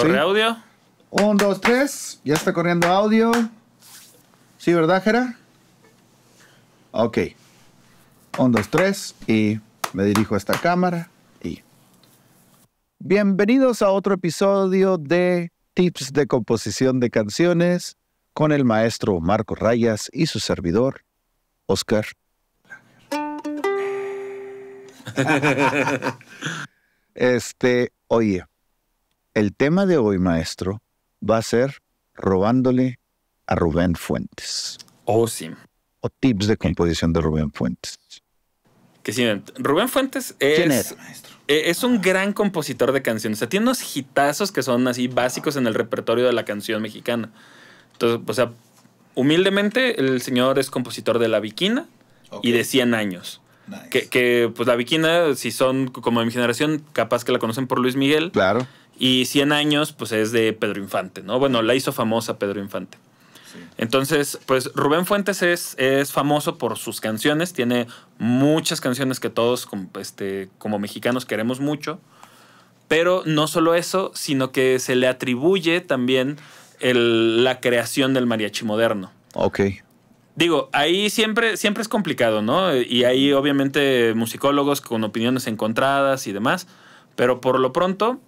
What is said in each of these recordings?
¿Corre audio? Un, dos, tres. Ya está corriendo audio. ¿Sí, verdad, Jera? Ok. Un, dos, tres. Y me dirijo a esta cámara. Y. Bienvenidos a otro episodio de Tips de Composición de Canciones con el maestro Marco Rayas y su servidor, Oscar. este, oye, el tema de hoy, maestro, va a ser robándole a Rubén Fuentes. Oh, O tips de composición de Rubén Fuentes. Que Rubén Fuentes e, es, un gran compositor de canciones. O sea, tiene unos hitazos que son así básicos en el repertorio de la canción mexicana. Entonces, o sea, humildemente, el señor es compositor de La Viquina y de 100 años. Que, pues la Viquina, si son como de mi generación, capaz que la conocen por Luis Miguel. Claro. Y 100 años, pues es de Pedro Infante, ¿no? Bueno, la hizo famosa Pedro Infante. Entonces, pues Rubén Fuentes es, es famoso por sus canciones, tiene muchas canciones que todos como, este, como mexicanos queremos mucho, pero no solo eso, sino que se le atribuye también la creación del mariachi moderno. Ok. Digo, ahí siempre, siempre es complicado, ¿no? Y hay obviamente musicólogos con opiniones encontradas y demás, pero por lo pronto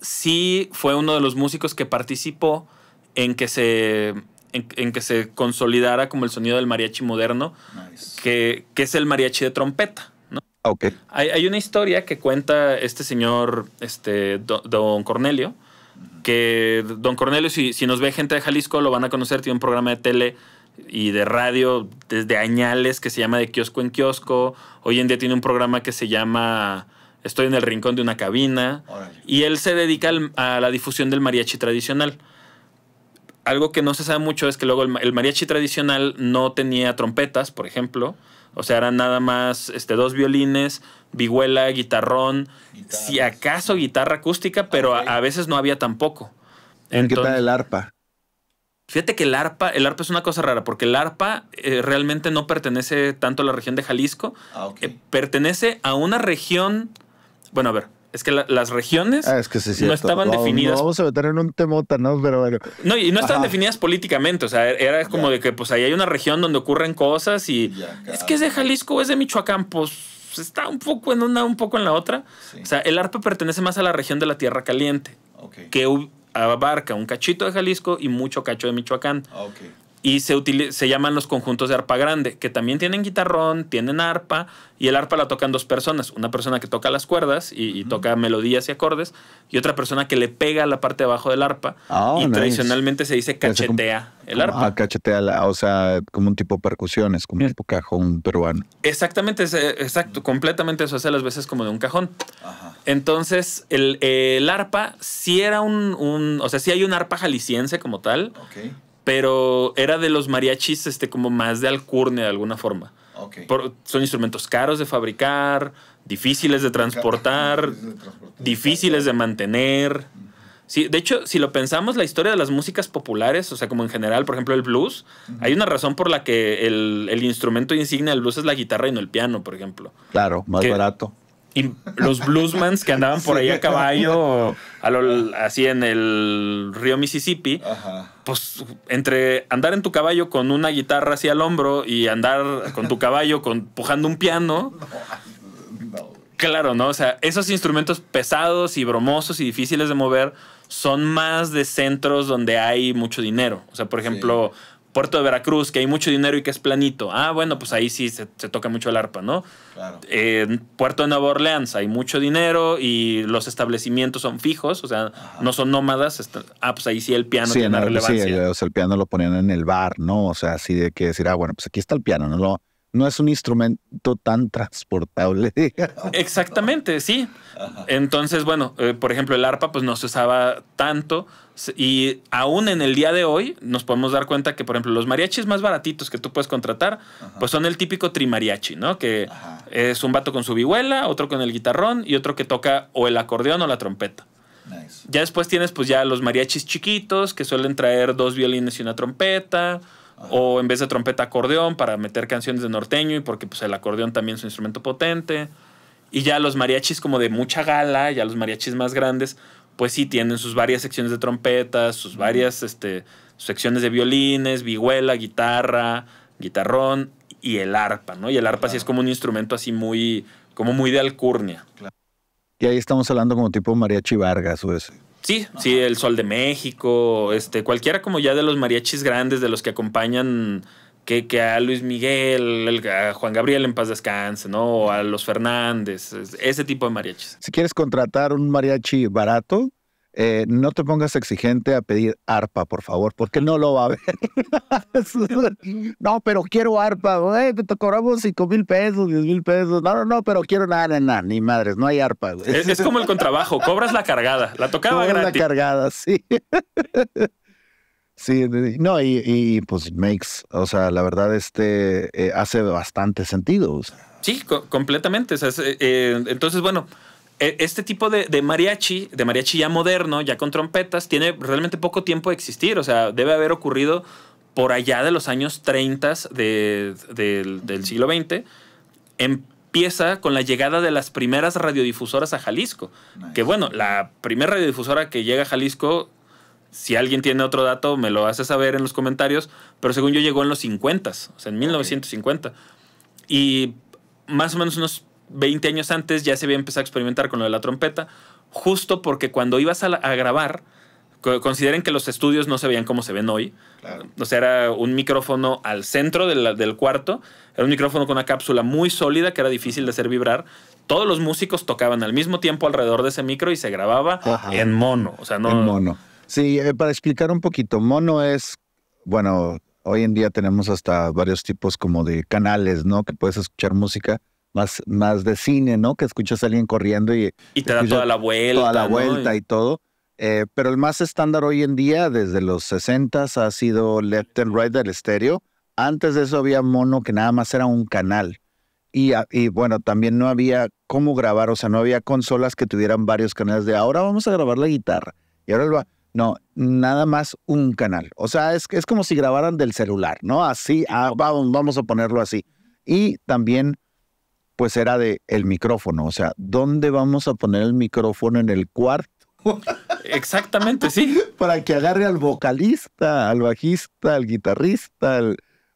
sí fue uno de los músicos que participó en que se en, que se consolidara como el sonido del mariachi moderno, que, es el mariachi de trompeta. ¿no? Ah, okay. Hay, hay, una historia que cuenta este señor, este, don, Cornelio, que don Cornelio, si, si, nos ve gente de Jalisco, lo van a conocer, tiene un programa de tele y de radio desde Añales que se llama De Kiosco en Kiosco. Hoy en día tiene un programa que se llama Estoy en el Rincón de una Cabina. Y él se dedica a la difusión del mariachi tradicional. Algo que no se sabe mucho es que luego el, mariachi tradicional no tenía trompetas, por ejemplo. O sea, eran nada más este, dos violines, vihuela, guitarrón, si acaso guitarra acústica, pero ah, a, veces no había tampoco. en ¿Qué tal el arpa? Fíjate que el arpa, el arpa es una cosa rara, porque el arpa eh, realmente no pertenece tanto a la región de Jalisco. Ah, eh, pertenece a una región. Bueno, a ver, es que las regiones ah, es que no estaban definidas. No vamos a meter en un temota, ¿no? Pero bueno. No, y no estaban definidas políticamente. O sea, e, era como de que pues ahí hay una región donde ocurren cosas y es que es de Jalisco o es de Michoacán, pues está un poco en una, un poco en la otra. O sea, el arpa pertenece más a la región de la Tierra Caliente. Okay. Que abarca un cachito de Jalisco y mucho cacho de Michoacán. Ah, y se, se llaman los conjuntos de arpa grande, que también tienen guitarrón, tienen arpa, y el arpa la tocan dos personas, una persona que toca las cuerdas y, toca melodías y acordes, y otra persona que le pega la parte de abajo del arpa, ah, y tradicionalmente se dice cachetea el arpa. Ah, cachetea, o sea, como un tipo de percusiones, como un tipo cajón peruano. Exactamente, exacto, completamente eso hace las veces como de un cajón. Entonces, el, arpa si era un, o sea, si hay un arpa jalisciense como tal, okay pero era de los mariachis este, como más de alcurne de alguna forma. son instrumentos caros de fabricar, difíciles de transportar, difíciles de, mantener. de hecho, si lo pensamos, la historia de las músicas populares, o sea, como en general, por ejemplo, el blues, hay una razón por la que el, el instrumento insignia del blues es la guitarra y no el piano, por ejemplo. Claro, más barato y los bluesmans que andaban por ahí a caballo, así en el río Mississippi, pues entre andar en tu caballo con una guitarra así al hombro y andar con tu caballo con, pujando un piano. Claro, ¿no? O sea, esos instrumentos pesados y bromosos y difíciles de mover son más de centros donde hay mucho dinero. O sea, por ejemplo, puerto de Veracruz, que hay mucho dinero y que es planito. Ah, bueno, pues ahí sí se, toca mucho el arpa, ¿no? Claro. puerto de Nueva Orleans, hay mucho dinero y los establecimientos son fijos, o sea, no son nómadas. Este, ah, pues ahí sí el piano tiene relevancia. Sí, el piano lo ponían en el bar, ¿no? O sea, así de que decir, ah, bueno, pues aquí está el piano, no lo no es un instrumento tan transportable. Exactamente, sí. Entonces, bueno, eh, por ejemplo, el arpa pues no se usaba tanto y aún en el día de hoy nos podemos dar cuenta que, por ejemplo, los mariachis más baratitos que tú puedes contratar, pues son el típico trimariachi, ¿no? Que es un vato con su vihuela, otro con el guitarrón y otro que toca o el acordeón o la trompeta. Ya después tienes pues ya los mariachis chiquitos que suelen traer dos violines y una trompeta o en vez de trompeta, acordeón para meter canciones de norteño y porque pues, el acordeón también es un instrumento potente. Y ya los mariachis como de mucha gala, ya los mariachis más grandes, pues sí tienen sus varias secciones de trompetas, sus varias este, secciones de violines, vihuela, guitarra, guitarrón y el arpa, ¿no? Y el arpa sí es como un instrumento así muy, como muy de alcurnia. Y ahí estamos hablando como tipo mariachi Vargas o ese Sí, sí, el Sol de México, este, cualquiera como ya de los mariachis grandes, de los que acompañan que, que a Luis Miguel, a Juan Gabriel en paz descanse, ¿no? O a los Fernández, ese tipo de mariachis. Si quieres contratar un mariachi barato, eh, no te pongas exigente a pedir arpa, por favor, porque no lo va a ver. no, pero quiero arpa. Güey, te cobramos 5 mil pesos, 10 mil pesos. No, no, no, pero quiero nada, nada, ni madres, no hay arpa. Es, como el contrabajo, cobras la cargada, la tocaba cobras la cargada, sí. Sí, no, y, pues makes, o sea, la verdad, este eh, hace bastante sentido. Sí, completamente. Eh, entonces, bueno, e, este tipo de, mariachi, de mariachi ya moderno, ya con trompetas, tiene realmente poco tiempo de existir. O sea, debe haber ocurrido por allá de los años 30 del, siglo XX. Empieza con la llegada de las primeras radiodifusoras a Jalisco. Que bueno, la primera radiodifusora que llega a Jalisco, si alguien tiene otro dato, me lo hace saber en los comentarios, pero según yo llegó en los 50, o sea, en 1950. Y más o menos unos 20 años antes ya se había empezado a experimentar con lo de la trompeta, justo porque cuando ibas a, a grabar, consideren que los estudios no se veían como se ven hoy. O sea, era un micrófono al centro de del cuarto, era un micrófono con una cápsula muy sólida que era difícil de hacer vibrar. Todos los músicos tocaban al mismo tiempo alrededor de ese micro y se grababa en mono. O sea, no... En mono. Sí, eh, para explicar un poquito, mono es, bueno, hoy en día tenemos hasta varios tipos como de canales, ¿no? Que puedes escuchar música más, más de cine, ¿no? Que escuchas a alguien corriendo y... Y te da toda la vuelta. Toda la vuelta y todo. Eh, pero el más estándar hoy en día, desde los 60 ha sido left and right del estéreo. Antes de eso había mono que nada más era un canal. Y, y, bueno, también no había cómo grabar, o sea, no había consolas que tuvieran varios canales de ahora vamos a grabar la guitarra. Y ahora va. No, nada más un canal. O sea, es, es como si grabaran del celular, ¿no? Así, ah, vamos a ponerlo así. Y también pues era de el micrófono. O sea, ¿dónde vamos a poner el micrófono en el cuarto? Exactamente, sí. Para que agarre al vocalista, al bajista, al guitarrista,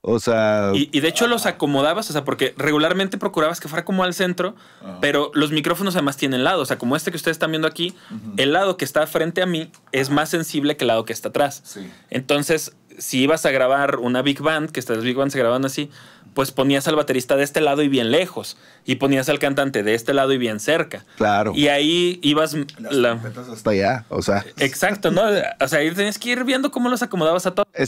O sea. Y, de hecho los acomodabas, o sea, porque regularmente procurabas que fuera como al centro, ah. pero los micrófonos además tienen lado. O sea, como este que ustedes están viendo aquí, el lado que está frente a mí es más sensible que el lado que está atrás. Sí. Entonces, si ibas a grabar una big band, que estas big bands se grababan así, pues ponías al baterista de este lado y bien lejos, y ponías al cantante de este lado y bien cerca. Claro. Y ahí ibas Las la... hasta allá, o sea. Exacto, ¿no? O sea, ahí tenías que ir viendo cómo los acomodabas a todos. Eh,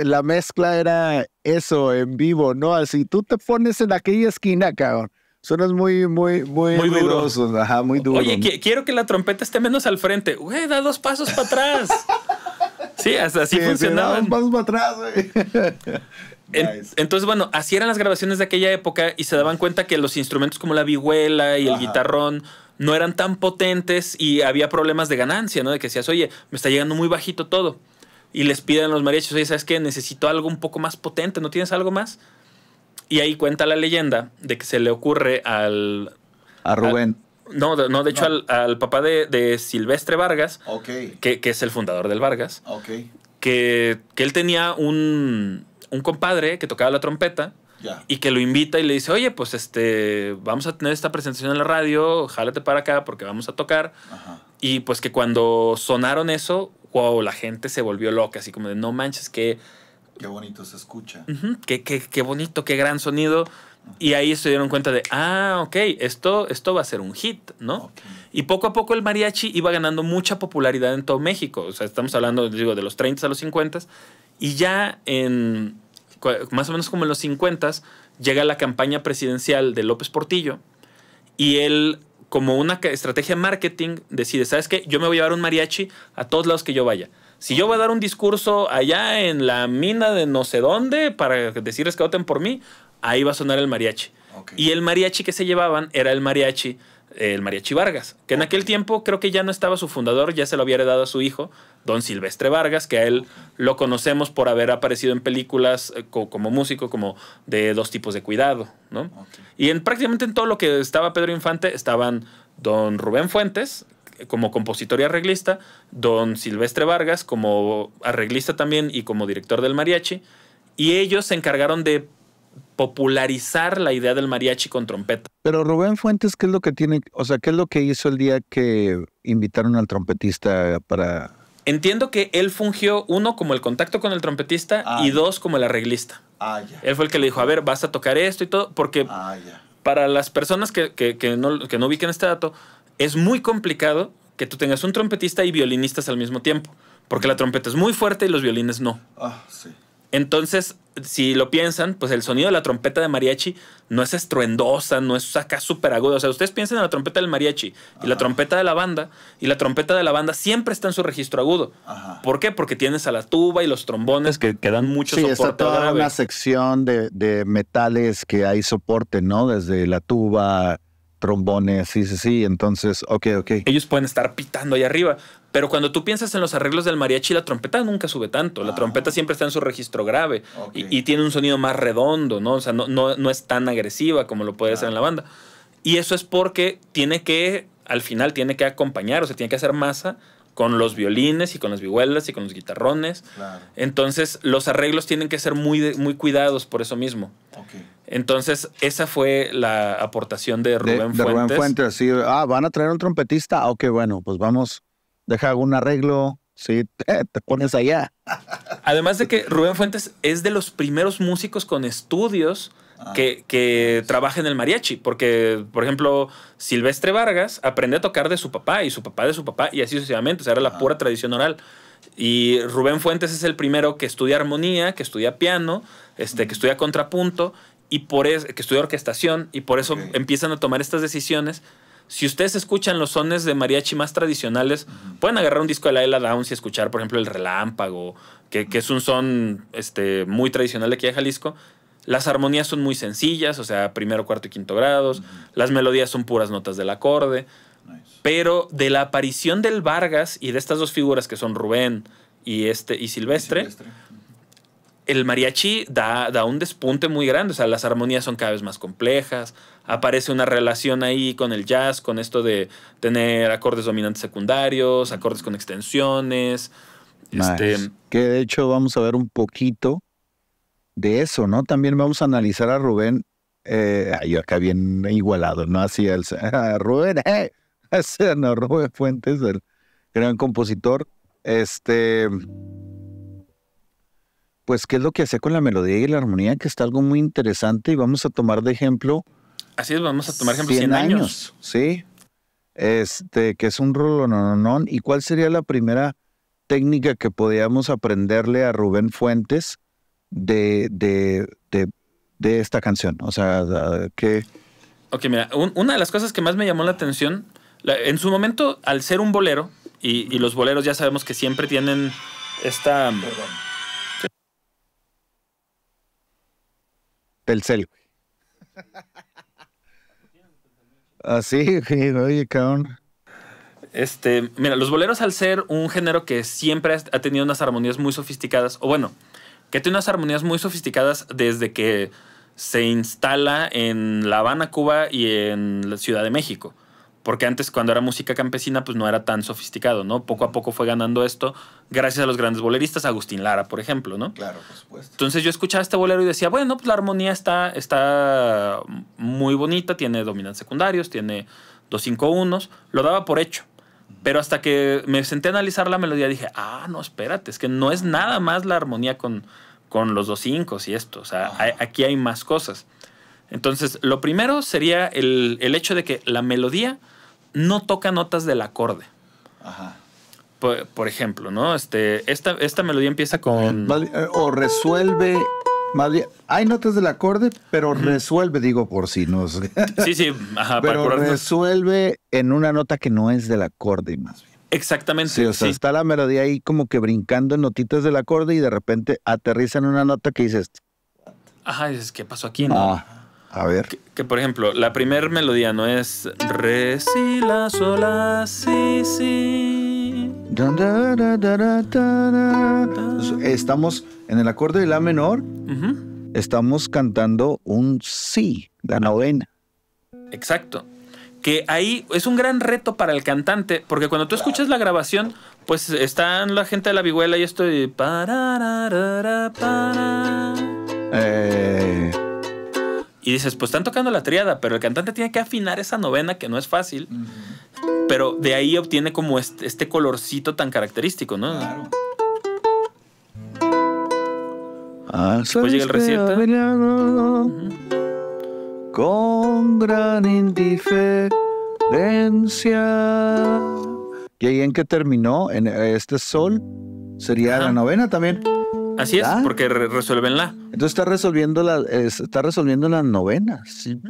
eh, la mezcla era eso en vivo, ¿no? Así tú te pones en aquella esquina, cabrón. Suenas muy, muy, muy, muy duro. ajá, muy duro. Oye, quiero que la trompeta esté menos al frente. Güey, da dos pasos para atrás. Sí, hasta así funcionaba. Vamos para atrás, Entonces, bueno, así eran las grabaciones de aquella época y se daban cuenta que los instrumentos como la vihuela y el guitarrón no eran tan potentes y había problemas de ganancia, ¿no? De que decías, oye, me está llegando muy bajito todo. Y les piden los mariachis, oye, ¿sabes qué? Necesito algo un poco más potente, ¿no tienes algo más? Y ahí cuenta la leyenda de que se le ocurre al... A Rubén. No, de, no, de hecho, Al, papá de, Silvestre Vargas, que, es el fundador del Vargas, que, él tenía un, compadre que tocaba la trompeta y que lo invita y le dice, oye, pues este, vamos a tener esta presentación en la radio, jálate para acá porque vamos a tocar. Y pues que cuando sonaron eso, wow, la gente se volvió loca, así como de, no manches, que Qué bonito se escucha. qué, bonito, qué gran sonido. Y ahí se dieron cuenta de, ah, ok, esto, esto va a ser un hit, ¿no? Y poco a poco el mariachi iba ganando mucha popularidad en todo México. O sea, estamos hablando, digo, de los 30 a los 50. Y ya en, más o menos como en los 50, llega la campaña presidencial de López Portillo. Y él como una estrategia marketing, decide, ¿sabes qué? Yo me voy a llevar un mariachi a todos lados que yo vaya. Si yo voy a dar un discurso allá en la mina de no sé dónde para decirles que voten por mí, ahí va a sonar el mariachi. Y el mariachi que se llevaban era el mariachi, el mariachi Vargas, que en aquel tiempo creo que ya no estaba su fundador, ya se lo había heredado a su hijo, don Silvestre Vargas, que a él lo conocemos por haber aparecido en películas eh, como músico, como de dos tipos de cuidado, ¿no? Y en prácticamente en todo lo que estaba Pedro Infante estaban don Rubén Fuentes, como compositor y arreglista, don Silvestre Vargas como arreglista también y como director del mariachi, y ellos se encargaron de popularizar la idea del mariachi con trompeta. Pero Rubén Fuentes, ¿qué es lo que tiene, o sea, qué es lo que hizo el día que invitaron al trompetista para Entiendo que él fungió, uno, como el contacto con el trompetista ah, y dos, como el arreglista. Ah, él fue el que le dijo, a ver, vas a tocar esto y todo, porque ah, para las personas que, que, no, que no ubiquen este dato, es muy complicado que tú tengas un trompetista y violinistas al mismo tiempo, porque la trompeta es muy fuerte y los violines no. Ah, sí. Entonces, si lo piensan, pues el sonido de la trompeta de mariachi no es estruendosa, no es acá súper agudo. O sea, ustedes piensen en la trompeta del mariachi y la trompeta de la banda, y la trompeta de la banda siempre está en su registro agudo. ¿Por qué? Porque tienes a la tuba y los trombones que, dan mucho sí, soporte. Está toda una sección de metales que hay soporte, ¿no? Desde la tuba, trombones, sí, sí, sí. Entonces, ok, ok. Ellos pueden estar pitando ahí arriba. Pero cuando tú piensas en los arreglos del mariachi, la trompeta nunca sube tanto. La ah, trompeta siempre está en su registro grave y, tiene un sonido más redondo, ¿no? O sea, no, no, no es tan agresiva como lo puede ser en la banda. Y eso es porque tiene que, al final, tiene que acompañar, o sea, tiene que hacer masa con los violines y con las vihuelas y con los guitarrones. Entonces, los arreglos tienen que ser muy, muy cuidados por eso mismo. Okay. Entonces, esa fue la aportación de Rubén de Fuentes. Rubén Fuentes, sí. Ah, ¿van a traer un trompetista? Ah, ok, bueno, pues vamos, deja algún arreglo, sí, te, pones allá. Además de que Rubén Fuentes es de los primeros músicos con estudios ah. que, que trabaja en el mariachi, porque, por ejemplo, Silvestre Vargas aprende a tocar de su papá y su papá de su papá y así sucesivamente, o sea, era la ah. pura tradición oral. Y Rubén Fuentes es el primero que estudia armonía, que estudia piano, este, que estudia contrapunto y por eso, que estudió orquestación, y por eso empiezan a tomar estas decisiones. Si ustedes escuchan los sones de mariachi más tradicionales, pueden agarrar un disco de la Ella Downs y escuchar, por ejemplo, el relámpago, que, es un son este, muy tradicional de aquí de Jalisco. Las armonías son muy sencillas, o sea, primero, cuarto y quinto grados. Las melodías son puras notas del acorde. Pero de la aparición del Vargas y de estas dos figuras que son Rubén y, este, y Silvestre el mariachi da, un despunte muy grande, o sea, las armonías son cada vez más complejas, aparece una relación ahí con el jazz, con esto de tener acordes dominantes secundarios, acordes con extensiones. Este, que de hecho vamos a ver un poquito de eso, ¿no? También vamos a analizar a Rubén, eh, yo acá bien igualado, ¿no? Así el, Rubén, eh, no, Rubén Fuentes, el gran compositor, este pues qué es lo que hace con la melodía y la armonía, que está algo muy interesante y vamos a tomar de ejemplo. Así es, vamos a tomar ejemplo 100, años. Sí. Este, que es un no. ¿Y cuál sería la primera técnica que podíamos aprenderle a Rubén Fuentes de, de, de, esta canción? O sea, ¿qué...? Ok, mira, una de las cosas que más me llamó la atención, en su momento, al ser un bolero, y, los boleros ya sabemos que siempre tienen esta... Telcel, güey. Así, ah, oye, cabrón. Este, mira, los boleros al ser un género que siempre ha tenido unas armonías muy sofisticadas, o bueno, que tiene unas armonías muy sofisticadas desde que se instala en La Habana, Cuba y en la Ciudad de México. Porque antes cuando era música campesina pues no era tan sofisticado, ¿no? Poco a poco fue ganando esto gracias a los grandes boleristas, Agustín Lara, por ejemplo, ¿no? Claro, por supuesto. Entonces yo escuchaba este bolero y decía, bueno, pues la armonía está, está muy bonita, tiene dominantes secundarios, tiene dos cinco unos, lo daba por hecho. Pero hasta que me senté a analizar la melodía dije, ah, no, espérate, es que no es nada más la armonía con, con los dos cinco y esto, o sea, aquí hay más cosas. Entonces, lo primero sería el, el hecho de que la melodía no toca notas del acorde. Ajá. Por, ejemplo, ¿no? Este, esta, esta melodía empieza con. Eh, o resuelve hay notas del acorde, pero resuelve, digo, por si sé. Sí, sí, ajá, pero resuelve en una nota que no es del acorde, más bien. Exactamente. Sí, o sea, está la melodía ahí como que brincando en notitas del acorde y de repente aterriza en una nota que dices. Ajá, dices, ¿qué pasó aquí? No? Ah. A ver. Que, por ejemplo, la primer melodía no es re, si, la, sol, la, si, si. Estamos en el acorde de la menor. Estamos cantando un si, la novena. Exacto que ahí es un gran reto para el cantante, porque cuando tú escuchas la grabación, pues están la gente de la vihuela y estoy... Eh... Y dices, pues están tocando la triada, pero el cantante tiene que afinar esa novena, que no es fácil. Pero de ahí obtiene como este, colorcito tan característico, ¿no? Claro. Después llega el receta. Con gran indiferencia. ¿Y ahí en qué terminó? En este sol sería la novena también. Así es, porque resuelven la. Entonces está resolviendo, la, está resolviendo la novena. ¿sí?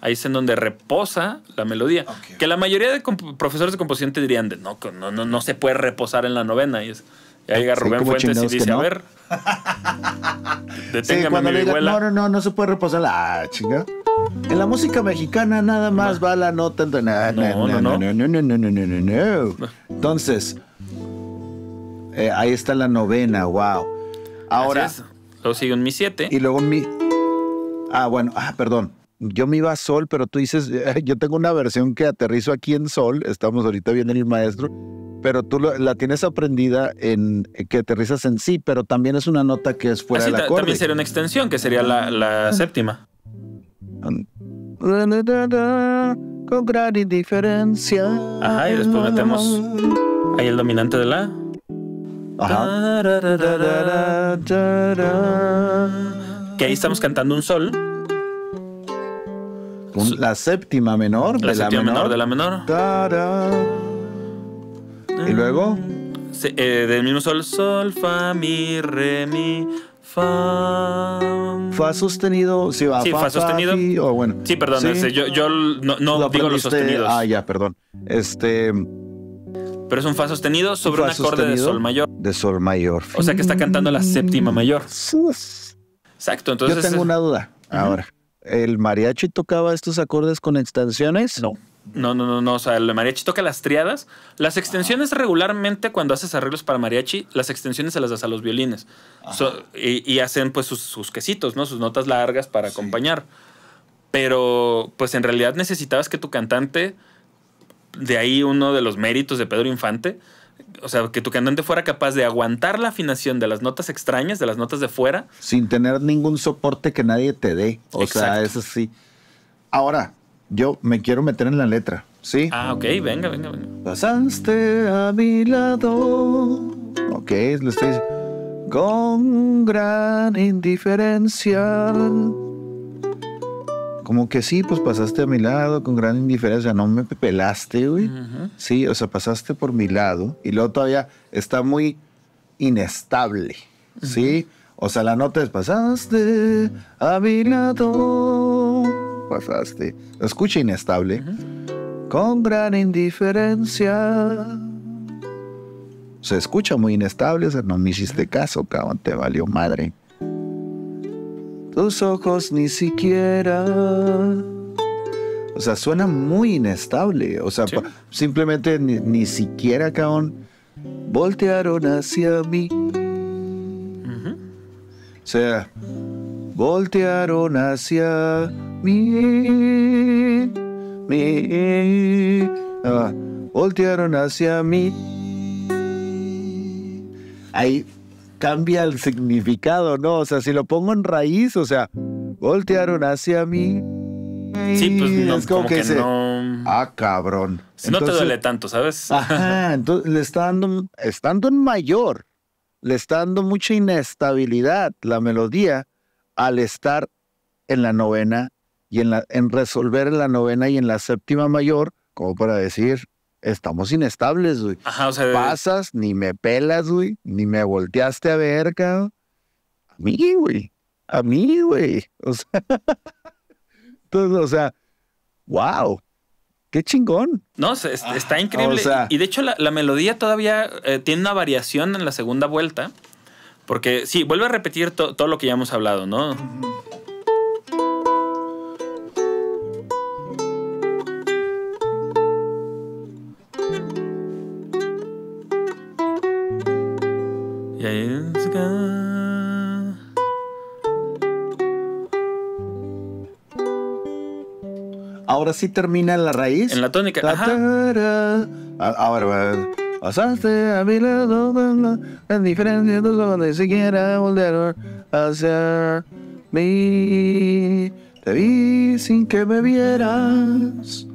Ahí es en donde reposa la melodía. Que la mayoría de profesores de composición te dirían, de, no, no, no, no se puede reposar en la novena. Y es, llega Rubén Fuentes y dice, a ver, deténgame mi No, no, no, no se puede reposar la ah, chinga. En la música mexicana nada más va la nota. No, no, Entonces, eh, ahí está la novena, wow. Ahora. lo sigo Mi 7. Y luego en Mi. Ah, bueno, ah, perdón. Yo me iba a Sol, pero tú dices, yo tengo una versión que aterrizo aquí en Sol, estamos ahorita viendo el maestro, pero tú la tienes aprendida en eh, que aterrizas en sí, pero también es una nota que es fuera Así ah, la acorde. También sería una extensión, que sería la, la séptima. Con gran indiferencia. Ajá, y después metemos ahí el dominante de la. Que ahí estamos cantando un sol. la séptima menor la de séptima la menor. de la menor. Y luego. Eh, del mismo sol, sol, fa, mi, re, mi, Fa. Mm. Fa sostenido. Sí, va, sí, fa, sostenido. Sí, perdón. Este, yo, no, digo los sostenidos. Ah, ya, perdón. Este. Pero es un fa sostenido sobre un acorde de sol mayor de sol mayor. O sea que está cantando la séptima mayor. Exacto, entonces... Yo tengo una duda ahora. ¿El mariachi tocaba estos acordes con extensiones? No. No, no, no, no. O sea, el mariachi toca las triadas. Las extensiones regularmente cuando haces arreglos para mariachi, las extensiones se las das a los violines. y, hacen pues sus, quesitos, ¿no? Sus notas largas para acompañar. Pero pues en realidad necesitabas que tu cantante, de ahí uno de los méritos de Pedro Infante, o sea, que tu cantante fuera capaz de aguantar la afinación de las notas extrañas, de las notas de fuera. Sin tener ningún soporte que nadie te dé. O sea, eso sí. Ahora, yo me quiero meter en la letra, ¿sí? Ah, ok, venga, venga, venga. Pasaste a mi lado. Ok, lo estoy diciendo. Con gran indiferencia como que sí, pues pasaste a mi lado con gran indiferencia, no me pelaste, güey. Sí, o sea, pasaste por mi lado y luego todavía está muy inestable, ¿sí? O sea, la nota es pasaste a mi lado, pasaste. Escucha inestable. Con gran indiferencia. Se escucha muy inestable, o sea, no me hiciste caso, cabrón, te valió madre tus ojos ni siquiera. O sea, suena muy inestable. O sea, simplemente ni, siquiera, caón, voltearon hacia mí. O sea, voltearon hacia mí. mí ah, voltearon hacia mí. Ahí cambia el significado, ¿no? O sea, si lo pongo en raíz, o sea, voltearon hacia mí. Sí, pues no, es como, que, Ah, cabrón. no te duele tanto, ¿sabes? Ajá, entonces le está dando, estando en mayor, le está dando mucha inestabilidad la melodía al estar en la novena y en, la, en resolver la novena y en la séptima mayor, como para decir, estamos inestables, güey. Ajá, o sea. Pasas, ni me pelas, güey, ni me volteaste a ver, cabrón. A mí, güey. A mí, güey. O sea. Entonces, o sea, wow. Qué chingón. No, ah, está increíble. y, de hecho, la, melodía todavía eh, tiene una variación en la segunda vuelta. Porque sí, vuelve a repetir todo lo que ya hemos hablado, ¿no? Si termina en la raíz. En la tónica. Ta, a, ver, a ver. Pasaste a mi lado, en diferencia De donde ni siquiera Volver hacia mí. Te vi sin que me vieras,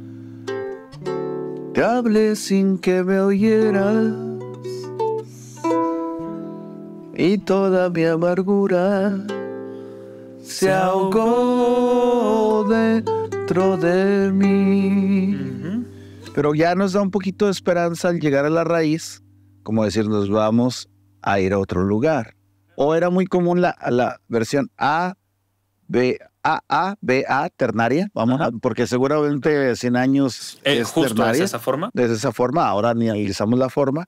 te hablé sin que me oyeras, y toda mi amargura se ahogó de de mí. Pero ya nos da un poquito de esperanza al llegar a la raíz, como decir, nos vamos a ir a otro lugar. O era muy común la, la versión A, B, A, A, B, A, ternaria, vamos, a, porque seguramente 100 años eh, es justo esa forma. Desde esa forma, ahora analizamos la forma.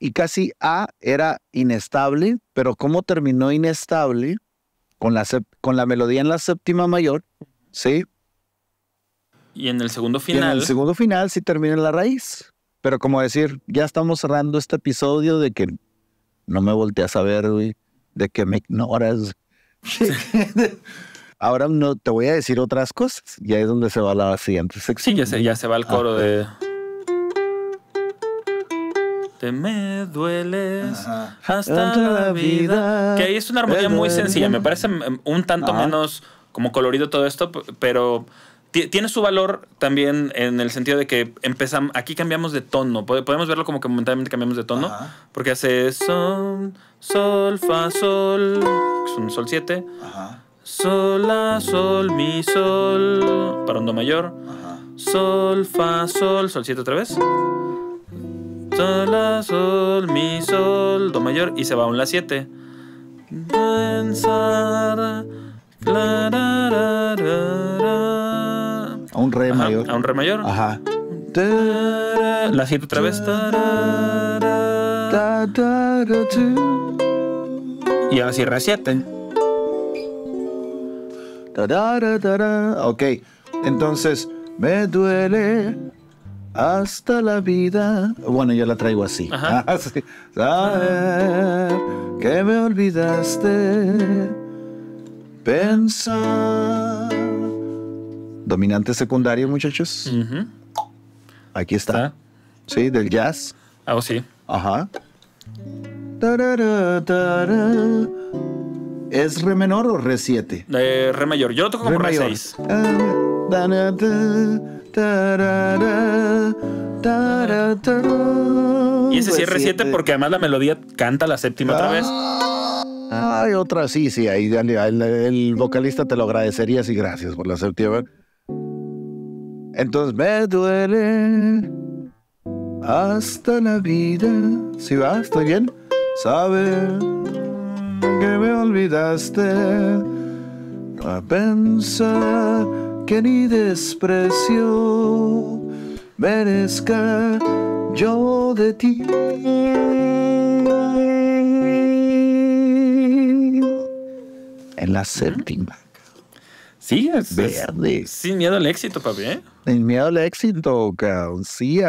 Y casi A era inestable, pero ¿cómo terminó inestable? Con la, con la melodía en la séptima mayor, ¿sí? Y en el segundo final. en el segundo final sí termina en la raíz. Pero como decir, ya estamos cerrando este episodio de que no me volteas a saber, güey, de que me ignoras. Ahora no te voy a decir otras cosas. Y ahí es donde se va la siguiente sección. Sí, ya se, va el ah. coro de. Te me dueles hasta la vida. Que ahí es una armonía muy sencilla. Me parece un tanto menos como colorido todo esto, pero tiene su valor también en el sentido de que empezamos, aquí cambiamos de tono, podemos verlo como que momentáneamente cambiamos de tono, porque hace sol, sol, fa, sol, es un sol 7, sol, la, sol, mi, sol, para un do mayor, Ajá. sol, fa, sol, sol siete otra vez, sol, la, sol, mi, sol, do mayor, y se va a un la 7. Pensar, la, ra, a un re mayor. A un re mayor. Ajá. La siete otra vez. Y ahora sí, re 7. Ok, entonces me duele hasta la vida. Bueno, yo la traigo así. así. que me olvidaste. Pensar Dominante secundario, muchachos. Aquí está. Sí, del jazz. Ah, oh, sí. Ajá. ¿Es re menor o re siete? Eh, re mayor. Yo lo toco como re, ah, Y ese sí es re siete? porque además la melodía canta la séptima otra vez. Ah, hay otra, sí, sí. Ahí, el, el vocalista te lo agradecería, sí, gracias por la séptima. Entonces me duele hasta la vida. Si ¿Sí va, estoy bien. Sabe que me olvidaste. No a pensar que ni desprecio merezca yo de ti. En la séptima. Sí, es, verde. sin miedo al éxito, papi. ¿eh? Sin miedo al éxito, cabrón. Sí,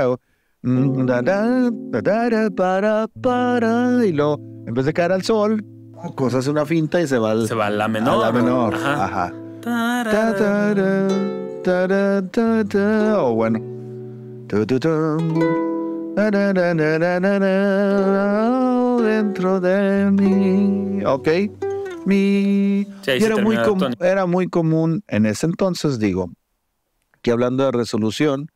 mm, para, para, y luego, en vez de caer al sol, cosas una finta y se va al, se va la menor. menor. Ajá. o bueno. Dentro de mí. Ok. Mi... era, muy era muy común en ese entonces, digo, que hablando de resolución,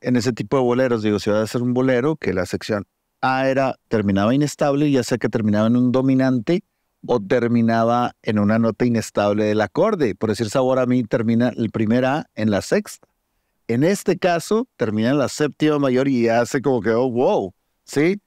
en ese tipo de boleros, digo, si va a hacer un bolero, que la sección A era, terminaba inestable, ya sea que terminaba en un dominante o terminaba en una nota inestable del acorde. Por decir sabor a mí, termina el primer A en la sexta. En este caso, termina en la séptima mayor y hace como que, wow, ¿sí?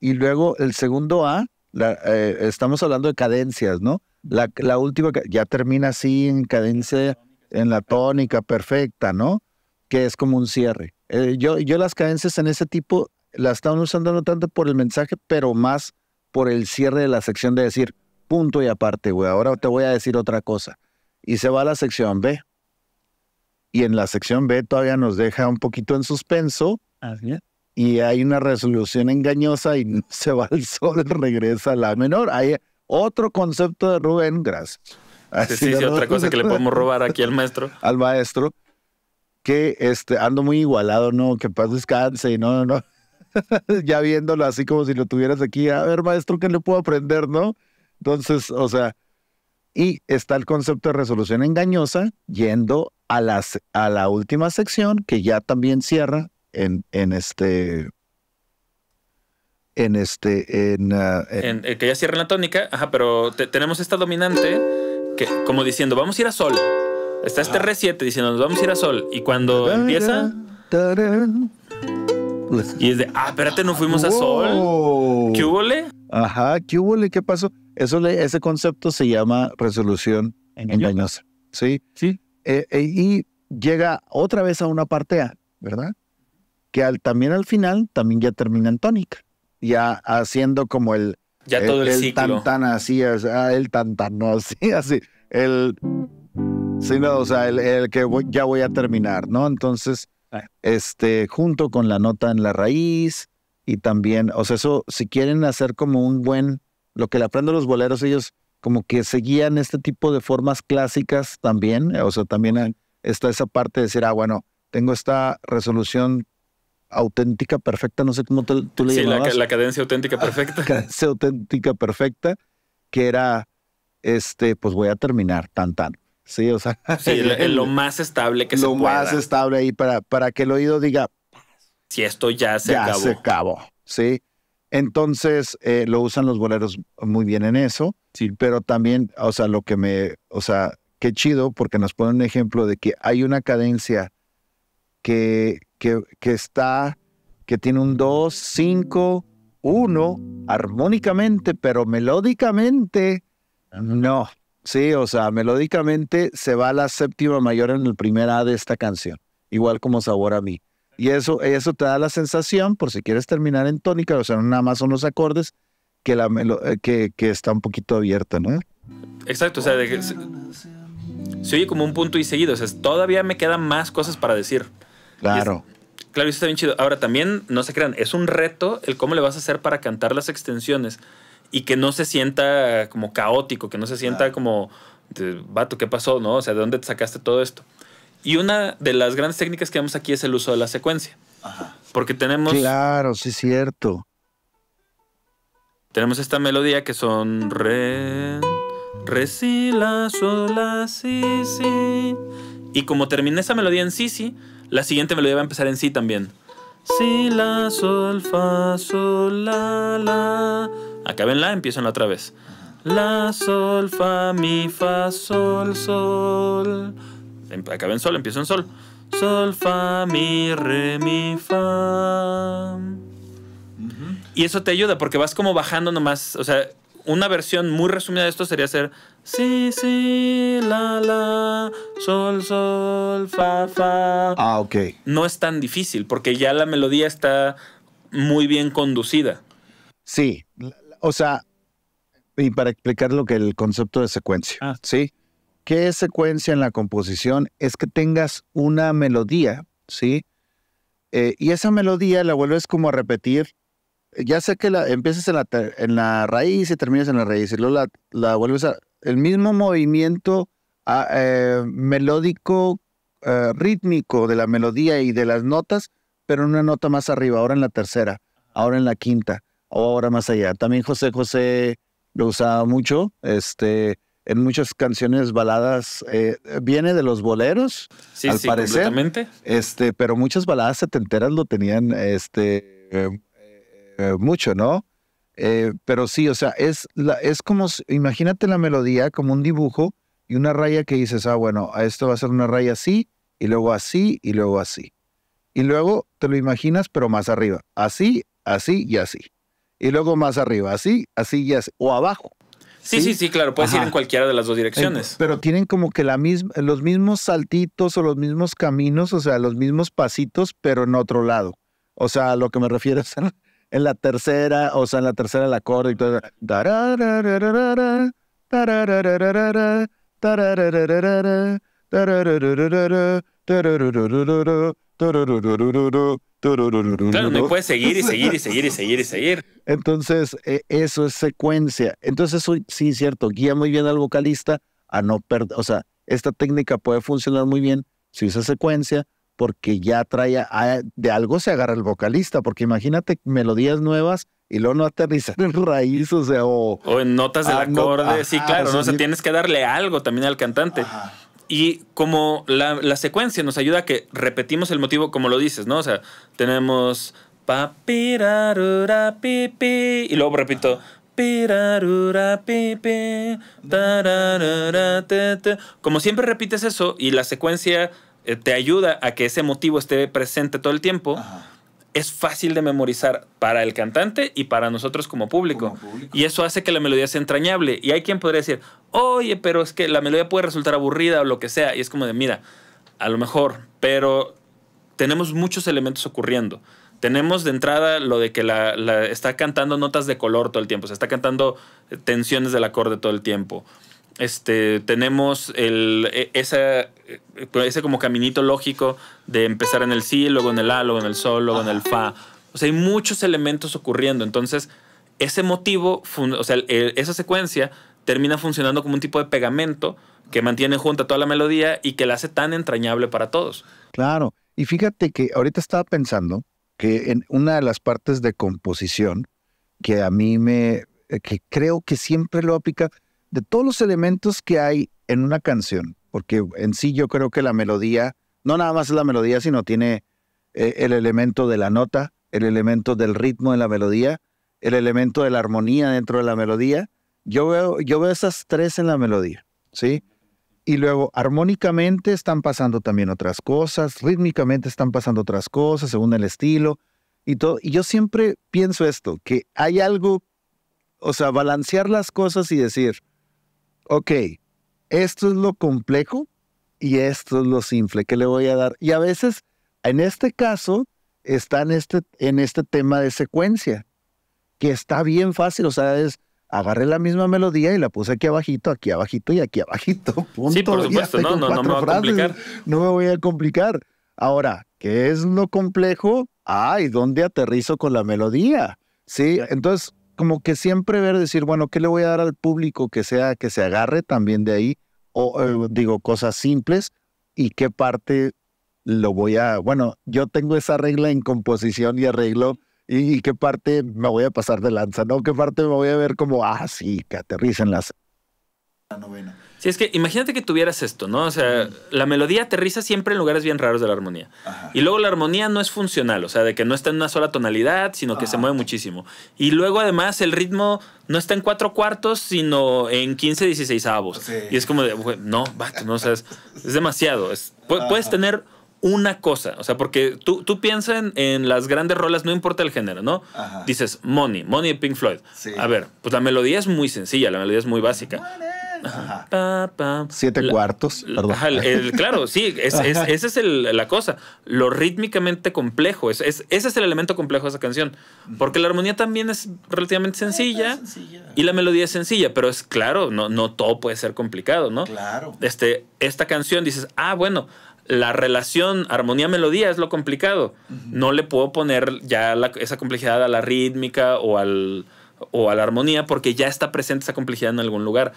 Y luego el segundo A eh, estamos hablando de cadencias, ¿no? La, última ya termina así en cadencia, en la tónica perfecta, ¿no? Que es como un cierre. Eh, yo, yo las cadencias en ese tipo las estaban usando no tanto por el mensaje, pero más por el cierre de la sección de decir, punto y aparte, güey, ahora te voy a decir otra cosa. Y se va a la sección B. Y en la sección B todavía nos deja un poquito en suspenso. Así es y hay una resolución engañosa y se va al sol, regresa a la menor. Hay otro concepto de Rubén, gracias. sí, sí, otra cosa que le podemos robar aquí al maestro. al maestro, que este, ando muy igualado, ¿no? Que paz descanse y no, no, no. ya viéndolo así como si lo tuvieras aquí, a ver, maestro, ¿qué le puedo aprender, no? Entonces, o sea, y está el concepto de resolución engañosa yendo a, las, a la última sección, que ya también cierra en, este en este, en, ah, en... Eh, que ya cierren la tónica, ajá, pero tenemos esta dominante que como diciendo, vamos a ir a sol. Está este re 7 diciendo, nos vamos a ir a sol. Y cuando empieza... Y es de, ah, espérate, no fuimos a sol. ¿Qué le Ajá, ¿qué Le? ¿Qué pasó? Eso, ese concepto se llama resolución engañosa. Sí. Sí. Eh, eh, y llega otra vez a una parte A, ¿verdad? que al, también al final también ya termina en tónica, ya haciendo como el... Ya todo tan tan así, el tan no así, así, el... Sí, no, o sea, el, que ya voy a terminar, ¿no? Entonces, ah. este, junto con la nota en la raíz y también, o sea, eso, si quieren hacer como un buen, lo que le aprenden los boleros, ellos como que seguían este tipo de formas clásicas también, o sea, también está esa parte de decir, ah, bueno, tengo esta resolución auténtica perfecta, no sé cómo tú le llamabas. Sí, la, cadencia auténtica ah, perfecta. cadencia auténtica perfecta, que era, este, pues voy a terminar tan tan. Sí, o sea. Sí, lo más estable que se pueda. Lo más estable ahí para, para que el oído diga. Si esto ya se ya acabó. se acabó, sí. Entonces, eh, lo usan los boleros muy bien en eso. Sí. Pero también, o sea, lo que me, o sea, qué chido, porque nos pone un ejemplo de que hay una cadencia que, que, está, que tiene un 2, 5, 1, armónicamente, pero melódicamente, no. Sí, o sea, melódicamente se va a la séptima mayor en el primer A de esta canción, igual como Sabor a mí. Y eso, eso te da la sensación, por si quieres terminar en tónica, o sea, nada más son los acordes, que, la eh, que, está un poquito abierta, ¿no? Exacto, o sea, se, oye como un punto y seguido, o sea, todavía me quedan más cosas para decir. Claro. Y claro, eso está bien chido. Ahora también, no se crean, es un reto el cómo le vas a hacer para cantar las extensiones y que no se sienta como caótico, que no se sienta como, vato, ¿qué pasó? ¿No? O sea, ¿de dónde te sacaste todo esto? Y una de las grandes técnicas que vemos aquí es el uso de la secuencia. Ajá. Porque tenemos... Claro, sí es cierto. Tenemos esta melodía que son re, re, si, la, sol, la, si, si. Y como termina esa melodía en si, si, la siguiente melodía va a empezar en sí también. Si, la, sol, fa, sol, la, la. Acá en la, empiezo otra vez. La, sol, fa, mi, fa, sol, sol. Em, acá en sol, empiezo en sol. Sol, fa, mi, re, mi, fa. Y eso te ayuda porque vas como bajando nomás, o sea, una versión muy resumida de esto sería hacer Sí, sí, la, la, sol, sol, fa, fa. Ah, ok. No es tan difícil porque ya la melodía está muy bien conducida. Sí, o sea, y para explicar lo que el concepto de secuencia, ah. ¿sí? ¿Qué es secuencia en la composición? Es que tengas una melodía, ¿sí? Eh, y esa melodía la vuelves como a repetir ya sé que la empieces en la, en la raíz y terminas en la raíz y luego la, vuelves a... El mismo movimiento ah, eh, melódico, eh, rítmico de la melodía y de las notas, pero en una nota más arriba, ahora en la tercera, ahora en la quinta, o ahora más allá. También José José lo usaba mucho, este, en muchas canciones baladas, eh, viene de los boleros, sí, al parecer. Este, pero muchas baladas setenteras lo tenían, este... Eh, mucho, ¿no? Eh, pero sí, o sea, es, la, es como, imagínate la melodía como un dibujo y una raya que dices, ah, bueno, a esto va a ser una raya así, y luego así, y luego así. Y luego te lo imaginas, pero más arriba, así, así y así. Y luego más arriba, así, así y así, o abajo. Sí, sí, sí, claro, puedes ir en cualquiera de las dos direcciones. pero tienen como que la misma, los mismos saltitos o los mismos caminos, o sea, los mismos pasitos, pero en otro lado. O sea, lo que me refiero es en la tercera, o sea, en la tercera el acorde y todo. Claro, me puedes seguir y seguir y seguir y seguir y seguir. Entonces, e, eso es secuencia. Entonces, sí, cierto, guía muy bien al vocalista a no perder, o sea, esta técnica puede funcionar muy bien si usa secuencia, porque ya trae, ah, de algo se agarra el vocalista, porque imagínate melodías nuevas y luego no aterrizar en raíz, o sea, o... en notas del ah, acorde, sí, claro, ¿no? o sea, tienes que darle algo también al cantante. Y como la, la, secuencia nos ayuda a que repetimos el motivo como lo dices, ¿no? O sea, tenemos... Y luego repito... Como siempre repites eso y la secuencia eh, te ayuda a que ese motivo esté presente todo el tiempo. Es fácil de memorizar para el cantante y para nosotros como público. Y eso hace que la melodía sea entrañable. Y hay quien podría decir, oye, pero es que la melodía puede resultar aburrida o lo que sea. Y es como de, mira, a lo mejor, pero tenemos muchos elementos ocurriendo. Tenemos de entrada lo de que la, está cantando notas de color todo el tiempo, se está cantando eh, tensiones del acorde todo el tiempo este, tenemos el, e, e, ese como caminito lógico de empezar en el si, luego en el a, luego en el sol, luego en el fa. O sea, hay muchos elementos ocurriendo. Entonces, ese motivo, o sea, esa secuencia termina funcionando como un tipo de pegamento que mantiene junta toda la melodía y que la hace tan entrañable para todos. Claro. Y fíjate que ahorita estaba pensando que en una de las partes de composición que a mí me, eh, que creo que siempre lo aplica, de todos los elementos que hay en una canción, porque en sí yo creo que la melodía, no nada más es la melodía, sino tiene eh, el elemento de la nota, el elemento del ritmo de la melodía, el elemento de la armonía dentro de la melodía. Yo veo, yo veo esas tres en la melodía, ¿sí? Y luego, armónicamente están pasando también otras cosas, rítmicamente están pasando otras cosas, según el estilo y todo. Y yo siempre pienso esto, que hay algo, o sea, balancear las cosas y decir, ok, esto es lo complejo y esto es lo simple que le voy a dar. Y a veces, en este caso, está en este, en este tema de secuencia, que está bien fácil, o sea, es agarré la misma melodía y la puse aquí abajito, aquí abajito y aquí abajito. Sí, por supuesto, no, me voy a complicar. No me voy a complicar. Ahora, ¿qué es lo complejo? Ay, ¿y ¿dónde aterrizo con la melodía? Sí, entonces como que siempre ver, decir, bueno, ¿qué le voy a dar al público que sea que se agarre también de ahí? O eh, digo, cosas simples y qué parte lo voy a, bueno, yo tengo esa regla en composición y arreglo y, qué parte me voy a pasar de lanza, ¿no? ¿Qué parte me voy a ver como, ah, sí, que aterricen las... La novena. Sí, es que imagínate que tuvieras esto, ¿no? O sea, la melodía aterriza siempre en lugares bien raros de la armonía. Y luego la armonía no es funcional, o sea, de que no está en una sola tonalidad, sino que se mueve muchísimo. Y luego además el ritmo no está en cuatro cuartos, sino en 15, 16 avos. Y es como de, no, no, es, demasiado. Es, puedes tener una cosa, o sea, porque tú, tú piensas en, las grandes rolas, no importa el género, ¿no? Dices, Money, Money de Pink Floyd. A ver, pues la melodía es muy sencilla, la melodía es muy básica. Siete cuartos, claro, sí, esa es la cosa. Lo rítmicamente complejo, es, ese es el elemento complejo de esa canción. Porque la armonía también es relativamente sencilla, y la melodía es sencilla, pero es claro, no, no todo puede ser complicado, ¿no? Claro. Este, esta canción dices, ah, bueno, la relación armonía-melodía es lo complicado. No le puedo poner ya esa complejidad a la rítmica o, al, o a la armonía porque ya está presente esa complejidad en algún lugar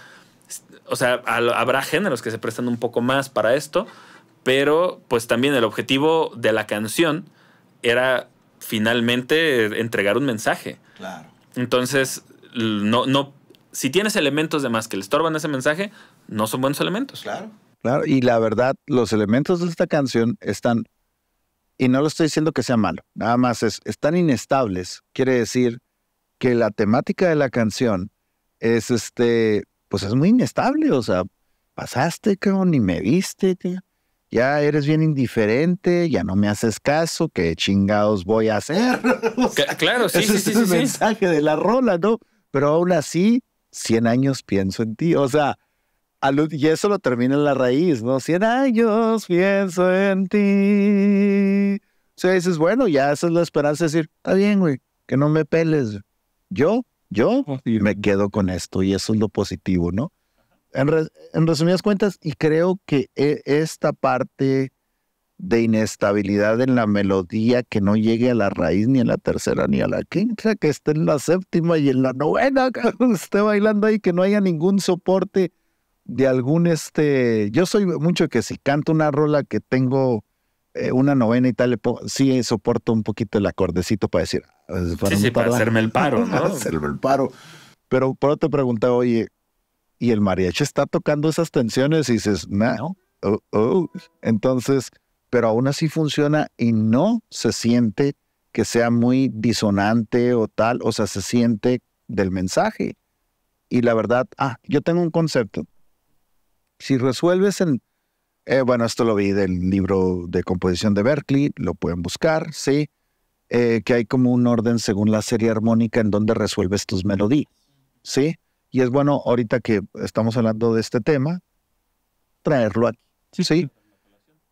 o sea, habrá géneros que se prestan un poco más para esto, pero pues también el objetivo de la canción era finalmente entregar un mensaje. Claro. Entonces, no, no, si tienes elementos de más que le estorban ese mensaje, no son buenos elementos. Claro. Claro, y la verdad, los elementos de esta canción están, y no lo estoy diciendo que sea malo, nada más es, están inestables. Quiere decir que la temática de la canción es este, pues es muy inestable, o sea, pasaste, cabrón, ni me viste, tío. ya eres bien indiferente, ya no me haces caso, ¿qué chingados voy a hacer? claro, sí, ese sí, es el mensaje de la rola, ¿no? Pero aún así, 100 años pienso en ti, o sea, y eso lo termina en la raíz, ¿no? 100 años pienso en ti. O sea, dices, bueno, ya esa es la esperanza de decir, está bien, güey, que no me peles. Yo yo oh, me quedo con esto y eso es lo positivo, ¿no? En, resumidas cuentas, y creo que e, esta parte de inestabilidad en la melodía que no llegue a la raíz ni a la tercera ni a la quinta, que esté en la séptima y en la novena, que esté bailando ahí, que no haya ningún soporte de algún este... Yo soy mucho que si canto una rola que tengo eh, una novena y tal, le pongo, sí soporto un poquito el acordecito para decir, sí, pues, sí, para hacerme el paro, ¿no? Para hacerme el paro. Pero, pero te preguntaba, oye, ¿y el mariachi está tocando esas tensiones? Y dices, no. Oh, oh, Entonces, pero aún así funciona y no se siente que sea muy disonante o tal, o sea, se siente del mensaje. Y la verdad, ah, yo tengo un concepto. Si resuelves en, eh, bueno, esto lo vi del libro de composición de Berkeley, lo pueden buscar, sí. Eh, que hay como un orden según la serie armónica en donde resuelves tus melodías. ¿Sí? Y es bueno, ahorita que estamos hablando de este tema, traerlo aquí. ¿Sí? ¿sí?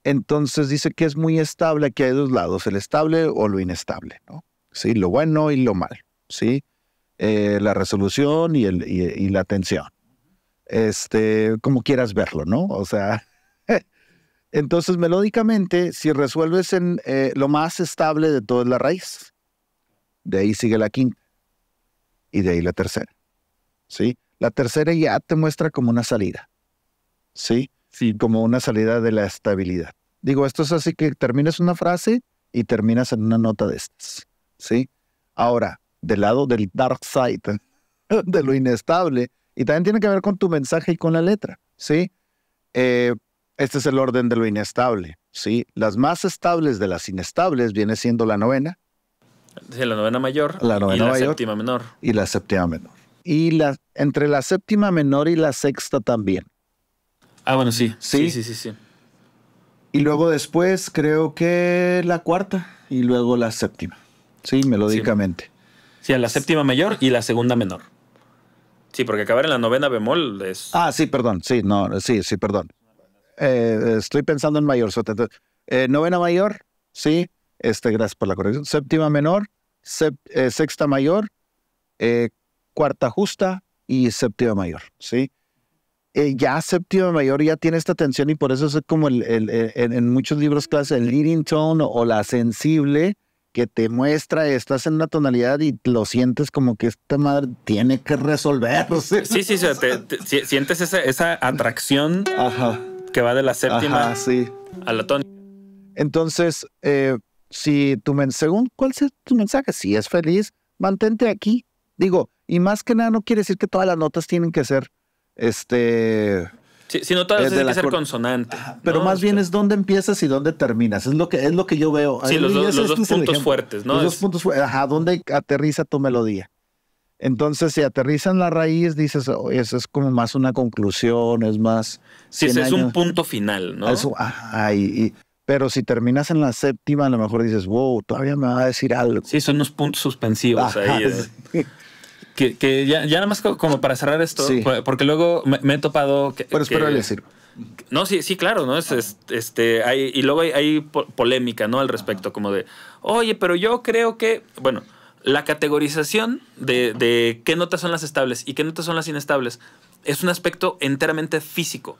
Entonces dice que es muy estable, que hay dos lados, el estable o lo inestable, ¿no? Sí, lo bueno y lo mal, ¿sí? Eh, la resolución y, y la tensión. Este, como quieras verlo, ¿no? O sea, entonces, melódicamente, si resuelves en eh, lo más estable de todo es la raíz, de ahí sigue la quinta y de ahí la tercera. ¿Sí? La tercera ya te muestra como una salida. ¿Sí? Sí. Como una salida de la estabilidad. Digo, esto es así que terminas una frase y terminas en una nota de estas. ¿Sí? Ahora, del lado del dark side, de lo inestable, y también tiene que ver con tu mensaje y con la letra. ¿Sí? Eh, este es el orden de lo inestable, ¿sí? Las más estables de las inestables viene siendo la novena. Sí, la novena mayor. La novena y la séptima menor. Y la séptima menor. Y la, entre la séptima menor y la sexta también. Ah, bueno, sí. Sí, sí, sí, sí. Y luego después creo que la cuarta y luego la séptima. Sí, melódicamente. Sí, sí la séptima mayor y la segunda menor. Sí, porque acabar en la novena bemol es. Ah, sí, perdón. Sí, no, sí, sí, perdón. Eh, estoy pensando en mayor. Eh, novena mayor, sí, este, gracias por la corrección. Séptima menor, eh, sexta mayor, eh, cuarta justa y séptima mayor, ¿sí? ya séptima mayor ya tiene esta tensión y por eso es como el, el, en, muchos libros clase el leading tone o, la sensible que te muestra, estás en una tonalidad y lo sientes como que esta madre tiene que resolverse. Sí, sí, sí sientes esa, esa atracción. Ajá que va de la séptima a la tónica. Entonces, eh, si tu según cuál es tu mensaje, si es feliz, mantente aquí. Digo, y más que nada no quiere decir que todas las notas tienen que ser, este... Sí, si no todas eh, tienen que ser consonante. pero más bien es dónde empiezas y dónde terminas. Es lo que, es lo que yo veo. los, puntos fuertes, Los dos puntos fuertes, ajá, dónde aterriza tu melodía. Entonces, si aterrizan la raíz, dices, oh, eso es como más una conclusión, es más. Sí, es un punto final, ¿no? Ah, eso, ajá, ah, pero si terminas en la séptima, a lo mejor dices, wow, todavía me va a decir algo. Sí, son unos puntos suspensivos ahí. ¿eh? Que, ya, nada más como para cerrar esto, porque luego me, he topado. Que, pero espero decir. No, sí, sí, claro, ¿no? Es, este, y luego hay, polémica, ¿no? Al respecto, como de, oye, pero yo creo que, bueno, la categorización de, qué notas son las estables y qué notas son las inestables es un aspecto enteramente físico.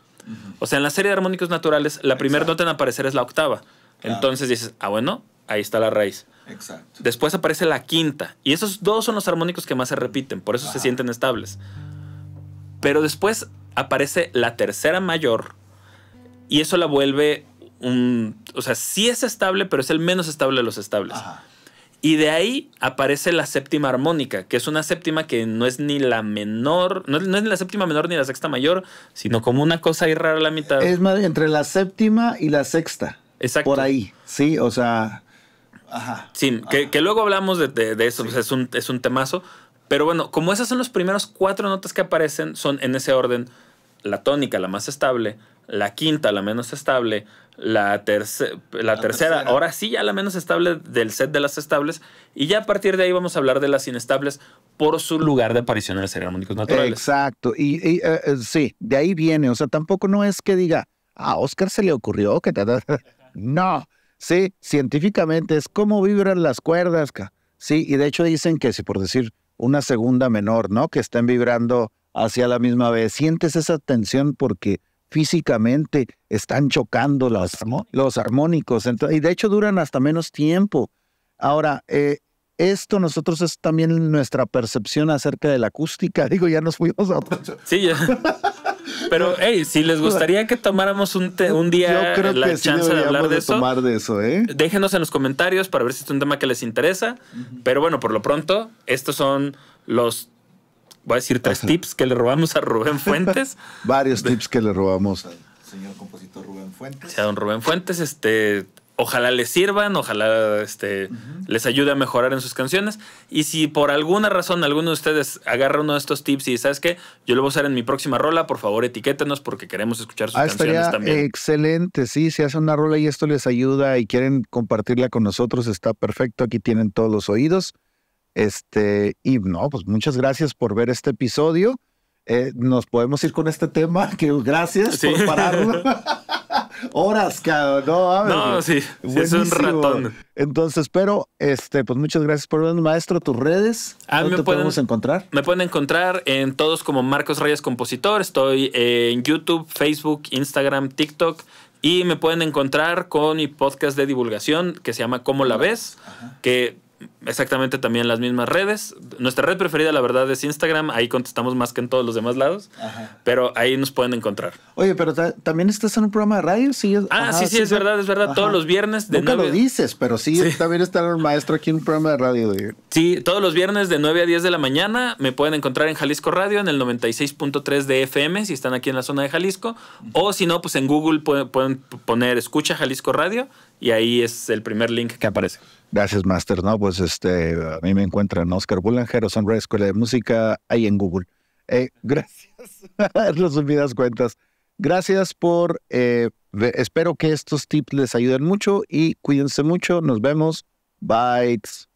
O sea, en la serie de armónicos naturales, la primera nota en aparecer es la octava. Entonces dices, ah, bueno, ahí está la raíz. Exacto. Después aparece la quinta. Y esos dos son los armónicos que más se repiten, por eso se sienten estables. Pero después aparece la tercera mayor y eso la vuelve un... O sea, sí es estable, pero es el menos estable de los estables. Y de ahí aparece la séptima armónica, que es una séptima que no es ni la menor, no es, ni la séptima menor ni la sexta mayor, sino como una cosa ahí rara a la mitad. Es más, entre la séptima y la sexta. Exacto. Por ahí, sí, o sea. Ajá. Sí, Que, luego hablamos de, eso, pues es, un, es un temazo. Pero bueno, como esas son los primeros cuatro notas que aparecen, son en ese orden la tónica, la más estable, la quinta, la menos estable, la, tercera, ahora sí ya la menos estable del set de las estables, y ya a partir de ahí vamos a hablar de las inestables por su lugar de aparición en ser armónicos naturales. Exacto, y, eh, eh, sí, de ahí viene, o sea, tampoco no es que diga, a Oscar se le ocurrió que... no, sí, científicamente es cómo vibran las cuerdas, sí, y de hecho dicen que si por decir una segunda menor, ¿no? Que estén vibrando hacia la misma vez, sientes esa tensión porque físicamente están chocando los armónicos. y de hecho duran hasta menos tiempo. Ahora, eh, esto nosotros es también nuestra percepción acerca de la acústica. Digo, ya nos fuimos a otro. Sí, ya. Pero, hey, si les gustaría que tomáramos un, un día la chance de hablar de, eso, de eso ¿eh? déjenos en los comentarios para ver si es un tema que les interesa. Pero bueno, por lo pronto, estos son los voy a decir tres tips que le robamos a Rubén Fuentes. Varios tips que le robamos al señor compositor Rubén Fuentes. don Rubén Fuentes, este, ojalá les sirvan, ojalá este, les ayude a mejorar en sus canciones. Y si por alguna razón alguno de ustedes agarra uno de estos tips y sabes qué, yo lo voy a usar en mi próxima rola, por favor etiquétenos porque queremos escuchar sus ah, canciones también. Excelente, sí, si hace una rola y esto les ayuda y quieren compartirla con nosotros, está perfecto, aquí tienen todos los oídos. Este, y no, pues muchas gracias por ver este episodio. Eh, nos podemos ir con este tema, que gracias por pararlo. Horas, cabrón. No, no sí, es un ratón. Entonces, pero, este, pues muchas gracias por ver maestro. Tus redes, ah, ¿dónde me pueden, podemos encontrar? Me pueden encontrar en todos como Marcos Reyes Compositor. Estoy en YouTube, Facebook, Instagram, TikTok. Y me pueden encontrar con mi podcast de divulgación que se llama ¿Cómo la ves? Que exactamente también las mismas redes. Nuestra red preferida, la verdad, es Instagram. Ahí contestamos más que en todos los demás lados. Pero ahí nos pueden encontrar. Oye, pero también estás en un programa de radio. Sí, ah, sí, sí, es verdad, es verdad. Todos los viernes de Nunca lo dices, pero sí, también está el maestro aquí en un programa de radio. Sí, todos los viernes de 9 a 10 de la mañana me pueden encontrar en Jalisco Radio en el 96.3 de FM si están aquí en la zona de Jalisco. O si no, pues en Google pueden poner escucha Jalisco Radio y ahí es el primer link que aparece. Gracias, Master. No, pues este, a mí me encuentran Oscar Bulangeros, Sunrise Escuela de Música, ahí en Google. Eh, gracias, las cuentas. Gracias por, eh, espero que estos tips les ayuden mucho y cuídense mucho. Nos vemos. Bye.